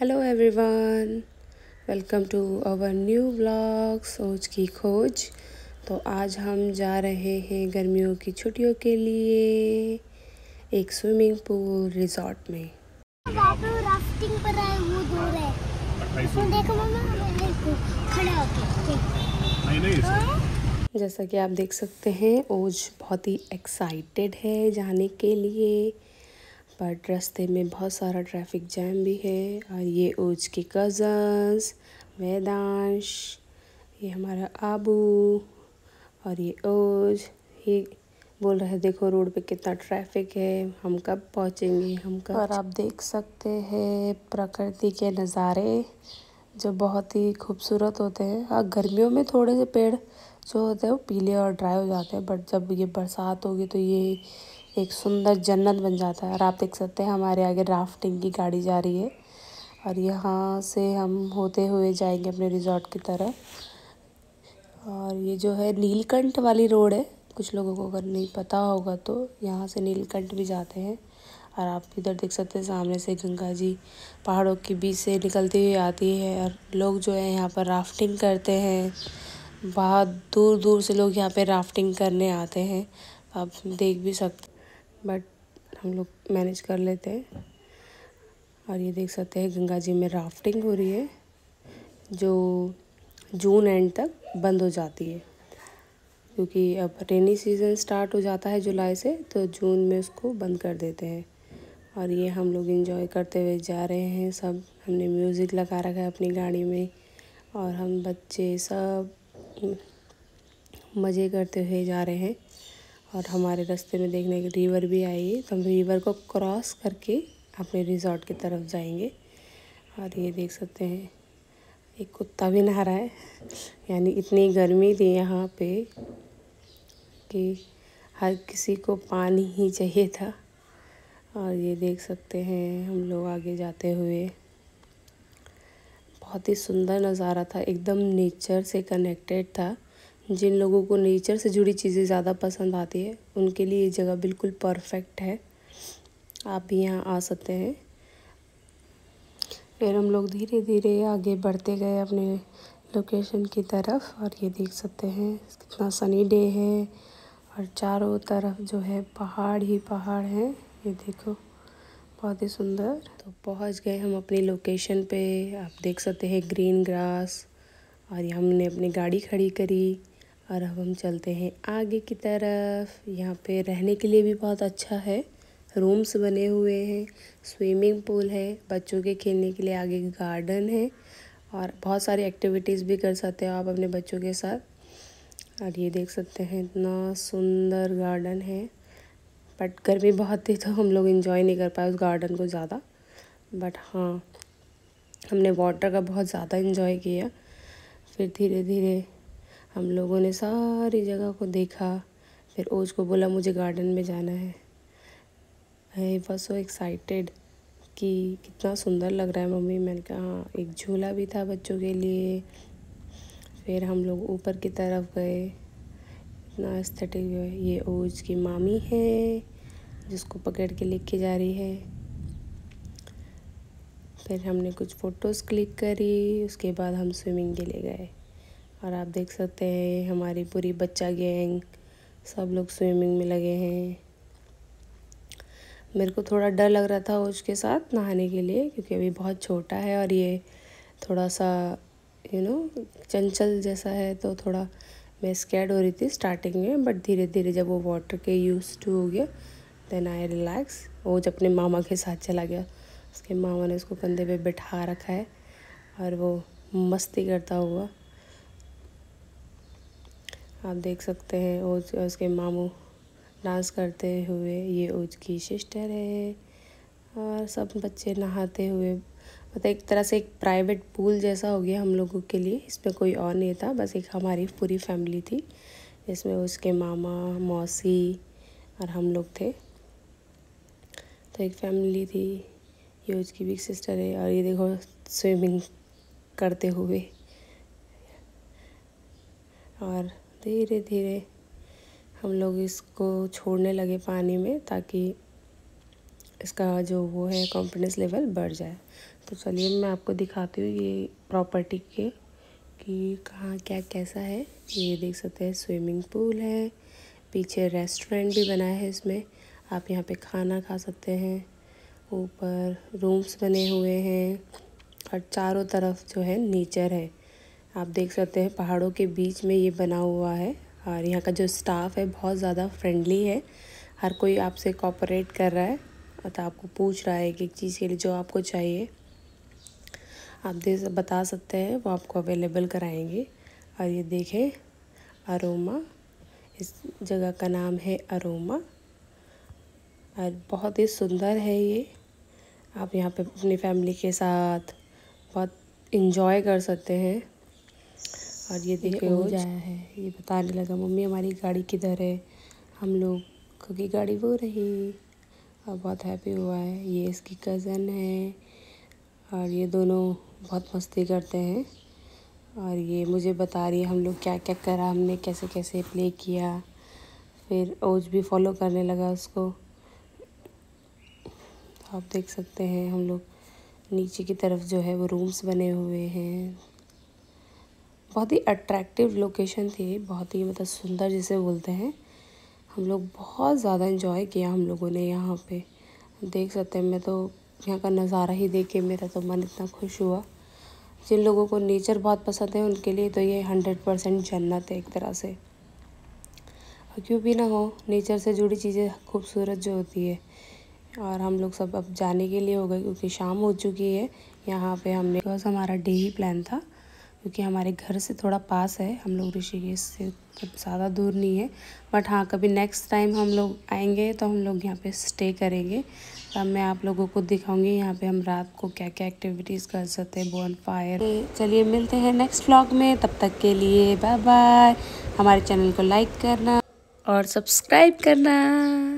Hello everyone welcome to our new blog सोच की खोज तो आज हम जा रहे हैं गर्मियों की छुट्टियों के लिए एक स्विमिंग पूल रिजॉर्ट में राफ्टिंग पर आए वो दूर है देखो खड़ा हाँ? जैसा कि आप देख सकते हैं ओज बहुत ही एक्साइटेड है जाने के लिए बट रास्ते में बहुत सारा ट्रैफिक जैम भी है और ये ओज के कज़न्स वेदांश ये हमारा आबू और ये ओज ये बोल रहे देखो रोड पे कितना ट्रैफिक है हम कब पहुंचेंगे हम कब और आप देख सकते हैं प्रकृति के नज़ारे जो बहुत ही खूबसूरत होते हैं और गर्मियों में थोड़े से पेड़ जो होते हैं वो पीले और ड्राई हो जाते हैं बट जब ये बरसात होगी तो ये एक सुंदर जन्नत बन जाता है और आप देख सकते हैं हमारे आगे राफ्टिंग की गाड़ी जा रही है और यहाँ से हम होते हुए जाएंगे अपने रिजॉर्ट की तरफ और ये जो है नीलकंठ वाली रोड है कुछ लोगों को अगर नहीं पता होगा तो यहाँ से नीलकंठ भी जाते हैं और आप इधर देख सकते हैं सामने से गंगा जी पहाड़ों के बीच से निकलती हुई आती है और लोग जो है यहाँ पर राफ्टिंग करते हैं बहुत दूर दूर से लोग यहाँ पे राफ्टिंग करने आते हैं आप देख भी सकते बट हम लोग मैनेज कर लेते हैं और ये देख सकते हैं गंगा जी में राफ्टिंग हो रही है जो जून एंड तक बंद हो जाती है क्योंकि अब रेनी सीज़न स्टार्ट हो जाता है जुलाई से तो जून में उसको बंद कर देते हैं और ये हम लोग इन्जॉय करते हुए जा रहे हैं सब हमने म्यूज़िक लगा रखा है अपनी गाड़ी में और हम बच्चे सब मज़े करते हुए जा रहे हैं और हमारे रास्ते में देखने के रिवर भी आई है तो हम रिवर को क्रॉस करके अपने रिजॉर्ट की तरफ जाएंगे और ये देख सकते हैं एक कुत्ता भी नहा रहा है यानी इतनी गर्मी थी यहाँ पे कि हर किसी को पानी ही चाहिए था और ये देख सकते हैं हम लोग आगे जाते हुए बहुत ही सुंदर नज़ारा था एकदम नेचर से कनेक्टेड था जिन लोगों को नेचर से जुड़ी चीज़ें ज़्यादा पसंद आती है उनके लिए ये जगह बिल्कुल परफेक्ट है आप भी यहाँ आ सकते हैं फिर हम लोग धीरे धीरे आगे बढ़ते गए अपने लोकेशन की तरफ और ये देख सकते हैं कितना सनी डे है और चारों तरफ जो है पहाड़ ही पहाड़ हैं ये देखो बहुत ही सुंदर तो पहुंच गए हम अपनी लोकेशन पे आप देख सकते हैं ग्रीन ग्रास और हमने अपनी गाड़ी खड़ी करी और अब हम चलते हैं आगे की तरफ यहाँ पे रहने के लिए भी बहुत अच्छा है रूम्स बने हुए हैं स्विमिंग पूल है बच्चों के खेलने के लिए आगे गार्डन है और बहुत सारी एक्टिविटीज़ भी कर सकते हो आप अपने बच्चों के साथ और ये देख सकते हैं इतना सुंदर गार्डन है बट गर्मी बहुत थी तो हम लोग इन्जॉय नहीं कर पाए उस गार्डन को ज़्यादा बट हाँ हमने वाटर का बहुत ज़्यादा इन्जॉय किया फिर धीरे धीरे हम लोगों ने सारी जगह को देखा फिर ओज को बोला मुझे गार्डन में जाना है आई वॉज सो एक्साइटेड कि कितना सुंदर लग रहा है मम्मी मैंने कहा हाँ एक झूला भी था बच्चों के लिए फिर हम लोग ऊपर की तरफ गए कितना एस्थेटिक है ये ओज की मामी है जिसको पकड़ के लेके जा रही है फिर हमने कुछ फ़ोटोज़ क्लिक करी उसके बाद हम स्विमिंग के लिए गए और आप देख सकते हैं हमारी पूरी बच्चा गैंग सब लोग स्विमिंग में लगे हैं मेरे को थोड़ा डर लग रहा था उसके के साथ नहाने के लिए क्योंकि अभी बहुत छोटा है और ये थोड़ा सा यू you नो know, चंचल जैसा है तो थोड़ा मैं स्कैड हो रही थी स्टार्टिंग में बट धीरे धीरे जब वो वाटर के यूज टू हो गया देन आई रिलैक्स वो जब अपने मामा के साथ चला गया उसके मामा ने उसको कंधे पे बैठा रखा है और वो मस्ती करता हुआ आप देख सकते हैं ओज उसके मामू डांस करते हुए ये ओज की सिस्टर है और सब बच्चे नहाते हुए मतलब एक तरह से एक प्राइवेट पूल जैसा हो गया हम लोगों के लिए इसमें कोई और नहीं था बस एक हमारी पूरी फैमिली थी जिसमें उसके मामा मौसी और हम लोग थे तो एक फैमिली थी ये उसकी बिग सिस्टर है और ये देखो स्विमिंग करते हुए और धीरे धीरे हम लोग इसको छोड़ने लगे पानी में ताकि इसका जो वो है कॉन्फिडेंस लेवल बढ़ जाए तो चलिए मैं आपको दिखाती हूँ ये प्रॉपर्टी के कि कहाँ क्या कैसा है ये देख सकते हैं स्विमिंग पूल है पीछे रेस्टोरेंट भी बना है इसमें आप यहाँ पे खाना खा सकते हैं ऊपर रूम्स बने हुए हैं और चारों तरफ जो है नेचर है आप देख सकते हैं पहाड़ों के बीच में ये बना हुआ है और यहाँ का जो स्टाफ है बहुत ज़्यादा फ्रेंडली है हर कोई आपसे कॉपरेट कर रहा है पता आपको पूछ रहा है कि एक चीज़ के लिए जो आपको चाहिए आप दे बता सकते हैं वो आपको अवेलेबल कराएंगे और ये देखें अरोमा इस जगह का नाम है अरोमा और बहुत ही सुंदर है ये आप यहाँ पे अपनी फैमिली के साथ बहुत इन्जॉय कर सकते हैं और ये देखे हो जाया है ये बताने लगा मम्मी हमारी गाड़ी किधर है हम लोग की गाड़ी वो रही और बहुत हैप्पी हुआ है ये इसकी कज़न है और ये दोनों बहुत मस्ती करते हैं और ये मुझे बता रही है हम लोग क्या क्या करा हमने कैसे कैसे प्ले किया फिर ओज भी फॉलो करने लगा उसको आप देख सकते हैं हम लोग नीचे की तरफ जो है वो रूम्स बने हुए हैं बहुत ही अट्रैक्टिव लोकेशन थी बहुत ही मतलब सुंदर जिसे बोलते हैं हम लोग बहुत ज़्यादा इन्जॉय किया हम लोगों ने यहाँ पे देख सकते हैं मैं तो यहाँ का नज़ारा ही देख के मेरा तो मन इतना खुश हुआ जिन लोगों को नेचर बहुत पसंद है उनके लिए तो ये हंड्रेड परसेंट जन्नत है एक तरह से क्यों भी ना हो नेचर से जुड़ी चीज़ें खूबसूरत जो होती है और हम लोग सब अब जाने के लिए हो गए क्योंकि शाम हो चुकी है यहाँ पे हमने बस हमारा डे ही प्लान था क्योंकि हमारे घर से थोड़ा पास है हम लोग ऋषिकेश से मतलब ज़्यादा दूर नहीं है बट हाँ कभी नेक्स्ट टाइम हम लोग आएंगे तो हम लोग यहाँ पे स्टे करेंगे तब मैं आप लोगों को दिखाऊंगी यहाँ पे हम रात को क्या क्या एक्टिविटीज़ कर सकते हैं बोन फायर चलिए मिलते हैं नेक्स्ट ब्लॉग में तब तक के लिए बाय बाय हमारे चैनल को लाइक करना और सब्सक्राइब करना